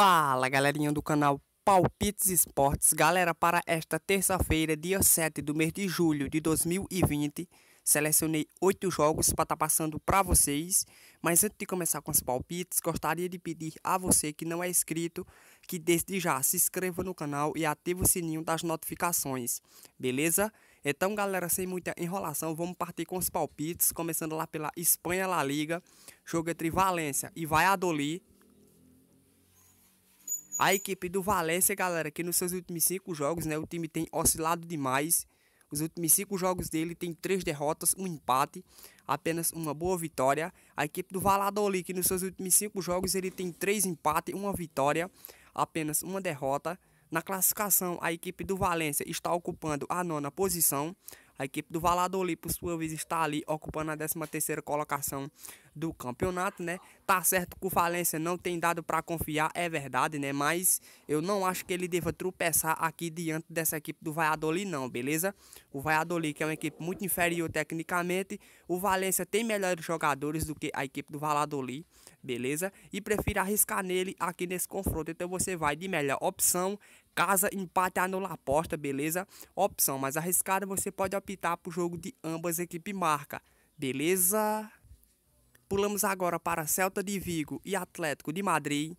Fala galerinha do canal Palpites Esportes, galera, para esta terça-feira, dia 7 do mês de julho de 2020, selecionei oito jogos para estar tá passando para vocês, mas antes de começar com os palpites, gostaria de pedir a você que não é inscrito, que desde já se inscreva no canal e ative o sininho das notificações, beleza? Então galera, sem muita enrolação, vamos partir com os palpites, começando lá pela Espanha La Liga, jogo entre Valência e Valladolid, a equipe do Valência, galera, que nos seus últimos cinco jogos, né, o time tem oscilado demais. Os últimos cinco jogos dele tem três derrotas, um empate, apenas uma boa vitória. A equipe do Valladolid, que nos seus últimos cinco jogos ele tem três empates, uma vitória, apenas uma derrota. Na classificação, a equipe do Valência está ocupando a nona posição. A equipe do Valladolid, por sua vez, está ali ocupando a 13 terceira colocação do campeonato, né? Tá certo que o Valência não tem dado para confiar, é verdade, né? Mas eu não acho que ele deva tropeçar aqui diante dessa equipe do Valladolid não, beleza? O Valladolid que é uma equipe muito inferior tecnicamente, o Valencia tem melhores jogadores do que a equipe do Valladolid, beleza? E prefiro arriscar nele aqui nesse confronto. Então você vai de melhor opção Casa, empate, anula aposta, beleza? Opção mais arriscada, você pode optar por jogo de ambas equipe marca, beleza? Pulamos agora para Celta de Vigo e Atlético de Madrid.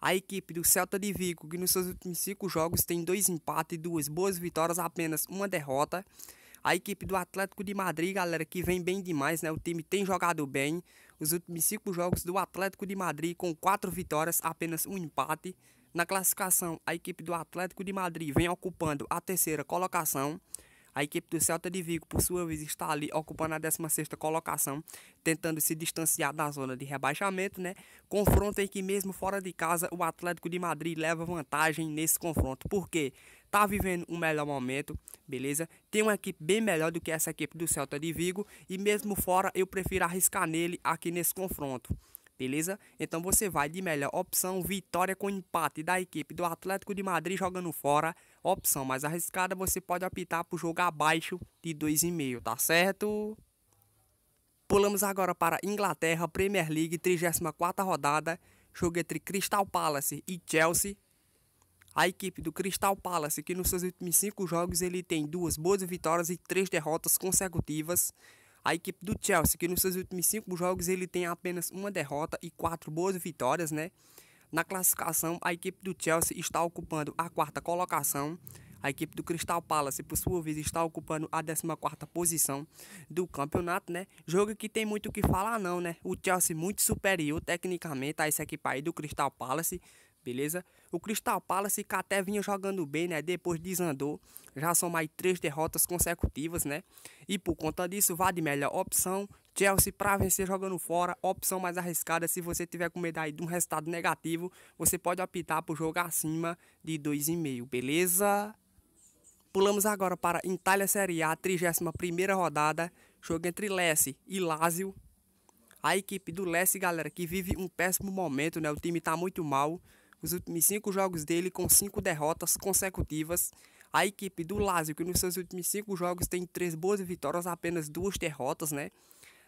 A equipe do Celta de Vigo, que nos seus últimos cinco jogos tem dois empates e duas boas vitórias, apenas uma derrota. A equipe do Atlético de Madrid, galera, que vem bem demais, né? O time tem jogado bem. Os últimos cinco jogos do Atlético de Madrid com quatro vitórias, apenas um empate. Na classificação, a equipe do Atlético de Madrid vem ocupando a terceira colocação. A equipe do Celta de Vigo, por sua vez, está ali ocupando a 16ª colocação, tentando se distanciar da zona de rebaixamento, né? Confronto em que mesmo fora de casa, o Atlético de Madrid leva vantagem nesse confronto, porque tá vivendo um melhor momento, beleza? Tem uma equipe bem melhor do que essa equipe do Celta de Vigo e mesmo fora eu prefiro arriscar nele aqui nesse confronto beleza? Então você vai de melhor opção, vitória com empate da equipe do Atlético de Madrid jogando fora. Opção mais arriscada, você pode optar por jogar abaixo de 2,5, tá certo? Pulamos agora para Inglaterra, Premier League, 34ª rodada, jogo entre Crystal Palace e Chelsea. A equipe do Crystal Palace, que nos seus últimos cinco jogos ele tem duas boas vitórias e três derrotas consecutivas. A equipe do Chelsea, que nos seus últimos cinco jogos ele tem apenas uma derrota e quatro boas vitórias, né? Na classificação, a equipe do Chelsea está ocupando a quarta colocação. A equipe do Crystal Palace, por sua vez, está ocupando a 14ª posição do campeonato, né? Jogo que tem muito o que falar não, né? O Chelsea muito superior tecnicamente a essa equipe aí do Crystal Palace, beleza? O Crystal Palace que até vinha jogando bem, né? Depois desandou. Já são mais três derrotas consecutivas, né? E por conta disso, vá de melhor opção. Chelsea para vencer jogando fora, opção mais arriscada. Se você tiver com medo aí de um resultado negativo, você pode optar por jogar acima de 2,5, beleza? Pulamos agora para Itália Série A, 31 rodada, jogo entre Lecce e Lazio. A equipe do Lecce, galera, que vive um péssimo momento, né? O time tá muito mal os últimos cinco jogos dele com cinco derrotas consecutivas. A equipe do Lazio, que nos seus últimos cinco jogos tem três boas vitórias, apenas duas derrotas, né?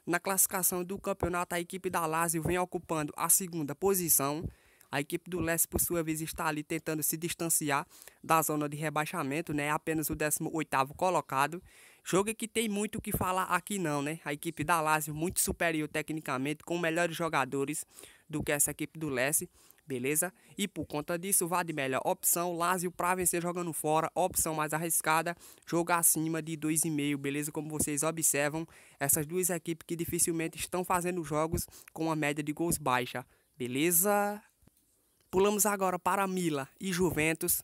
Na classificação do campeonato, a equipe da Lazio vem ocupando a segunda posição. A equipe do Leste, por sua vez, está ali tentando se distanciar da zona de rebaixamento, né? Apenas o 18º colocado. Jogo que tem muito o que falar aqui não, né? A equipe da Lazio muito superior tecnicamente, com melhores jogadores do que essa equipe do Leste beleza? E por conta disso, vá de melhor opção, Lazio para vencer jogando fora, opção mais arriscada, jogo acima de 2,5, beleza? Como vocês observam, essas duas equipes que dificilmente estão fazendo jogos com uma média de gols baixa, beleza? Pulamos agora para Mila e Juventus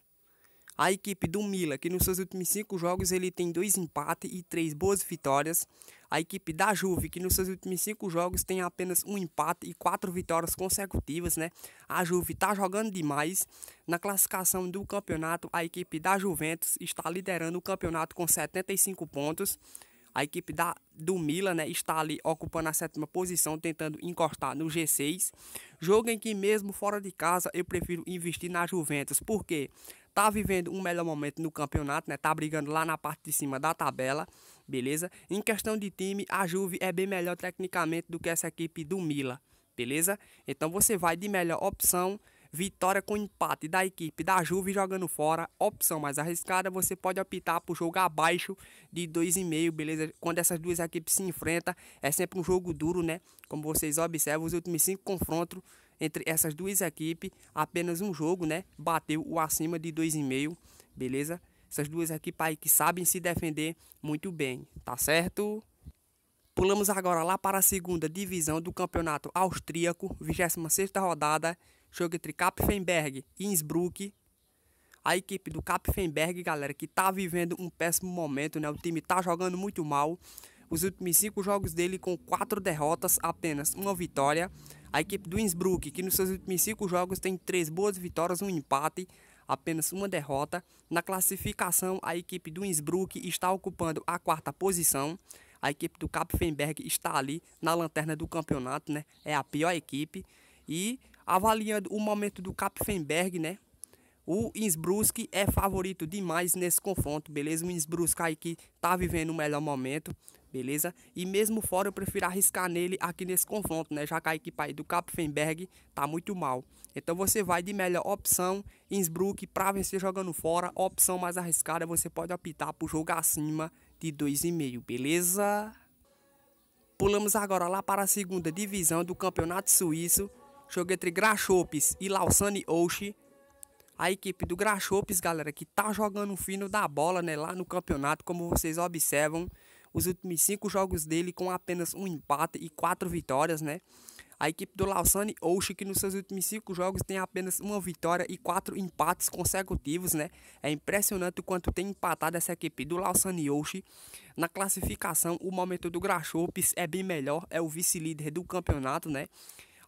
a equipe do Mila, que nos seus últimos cinco jogos ele tem dois empates e três boas vitórias. A equipe da Juve, que nos seus últimos cinco jogos tem apenas um empate e quatro vitórias consecutivas, né? A Juve está jogando demais. Na classificação do campeonato, a equipe da Juventus está liderando o campeonato com 75 pontos. A equipe da, do Milan né, está ali ocupando a sétima posição, tentando encostar no G6. Jogo em que mesmo fora de casa eu prefiro investir na Juventus, porque está vivendo um melhor momento no campeonato, né? Tá brigando lá na parte de cima da tabela, beleza? Em questão de time, a Juve é bem melhor tecnicamente do que essa equipe do Milan, beleza? Então você vai de melhor opção Vitória com empate da equipe da Juve jogando fora. Opção mais arriscada, você pode optar por jogo abaixo de 2,5, beleza? Quando essas duas equipes se enfrentam, é sempre um jogo duro, né? Como vocês observam, os últimos cinco confrontos entre essas duas equipes, apenas um jogo, né? Bateu o acima de 2,5, beleza? Essas duas equipes aí que sabem se defender muito bem, tá certo? Pulamos agora lá para a segunda divisão do campeonato austríaco, 26ª rodada, jogo entre Kapfenberg e Innsbruck. A equipe do Kapfenberg, galera, que tá vivendo um péssimo momento, né? O time tá jogando muito mal. Os últimos cinco jogos dele com quatro derrotas, apenas uma vitória. A equipe do Innsbruck, que nos seus últimos cinco jogos tem três boas vitórias, um empate, apenas uma derrota. Na classificação, a equipe do Innsbruck está ocupando a quarta posição. A equipe do Kapfenberg está ali na lanterna do campeonato, né? É a pior equipe. E Avaliando o momento do Kapfenberg, né? O Innsbruck é favorito demais nesse confronto, beleza? O Innsbruck aí que tá vivendo o melhor momento, beleza? E mesmo fora eu prefiro arriscar nele aqui nesse confronto, né? Já que a equipe aí do Kapfenberg tá muito mal. Então você vai de melhor opção, Innsbruck, para vencer jogando fora. Opção mais arriscada, você pode optar por jogar acima de 2,5, beleza? Pulamos agora lá para a segunda divisão do Campeonato Suíço Jogo entre Grachopes e Lausanne Oshi. A equipe do Grachopes, galera, que tá jogando o fino da bola, né? Lá no campeonato, como vocês observam. Os últimos cinco jogos dele com apenas um empate e quatro vitórias, né? A equipe do Lausanne Oshi, que nos seus últimos cinco jogos tem apenas uma vitória e quatro empates consecutivos, né? É impressionante o quanto tem empatado essa equipe do Lausanne Oshi. Na classificação, o momento do Grachopes é bem melhor, é o vice-líder do campeonato, né?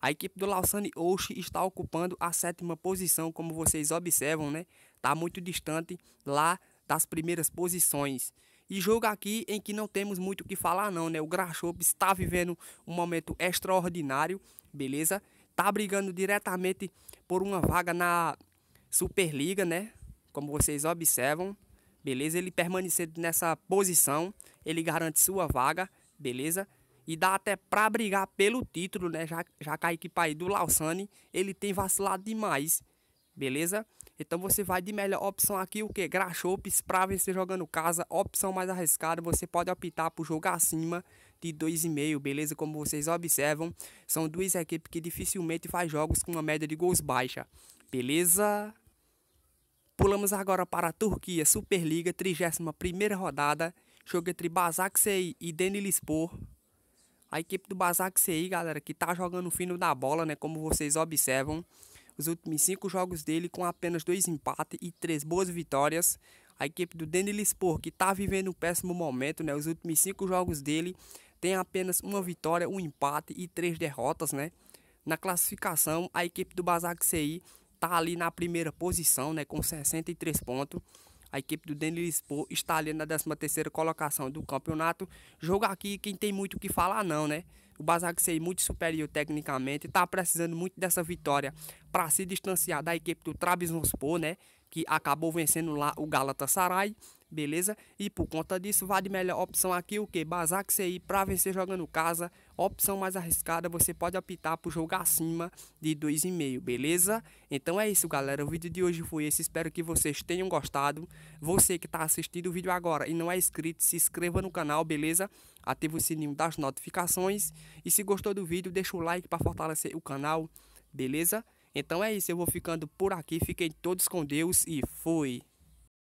A equipe do Lausanne Oshi está ocupando a sétima posição, como vocês observam, né? Está muito distante lá das primeiras posições. E jogo aqui em que não temos muito o que falar não, né? O Grachop está vivendo um momento extraordinário, beleza? Tá brigando diretamente por uma vaga na Superliga, né? Como vocês observam, beleza? Ele permanecendo nessa posição, ele garante sua vaga, beleza? e dá até para brigar pelo título, né? Já, já que a equipe aí do Lausanne, ele tem vacilado demais, beleza? Então você vai de melhor opção aqui, o que? Grachopes para vencer jogando casa, opção mais arriscada, você pode optar por jogar acima de 2,5, beleza? Como vocês observam, são duas equipes que dificilmente faz jogos com uma média de gols baixa, beleza? Pulamos agora para a Turquia, Superliga, 31ª rodada, jogo entre Basaksehir e Denilispor, a equipe do Basak CI, galera, que tá jogando fino da bola, né? Como vocês observam. Os últimos cinco jogos dele com apenas dois empates e três boas vitórias. A equipe do Danny Lispor, que tá vivendo um péssimo momento, né? Os últimos cinco jogos dele tem apenas uma vitória, um empate e três derrotas, né? Na classificação, a equipe do Basak CI tá ali na primeira posição, né? Com 63 pontos. A equipe do Denilispor está ali na 13 terceira colocação do campeonato. Jogo aqui, quem tem muito o que falar não, né? O Basaksehir muito superior tecnicamente, está precisando muito dessa vitória para se distanciar da equipe do Trabzonspor, né? Que acabou vencendo lá o Galatasaray, beleza? E por conta disso, vai de melhor opção aqui o que? Basaksehir para vencer jogando casa opção mais arriscada, você pode optar por jogar acima de 2,5, beleza? Então é isso, galera. O vídeo de hoje foi esse. Espero que vocês tenham gostado. Você que está assistindo o vídeo agora e não é inscrito, se inscreva no canal, beleza? Ative o sininho das notificações. E se gostou do vídeo, deixa o like para fortalecer o canal, beleza? Então é isso, eu vou ficando por aqui. Fiquem todos com Deus e fui!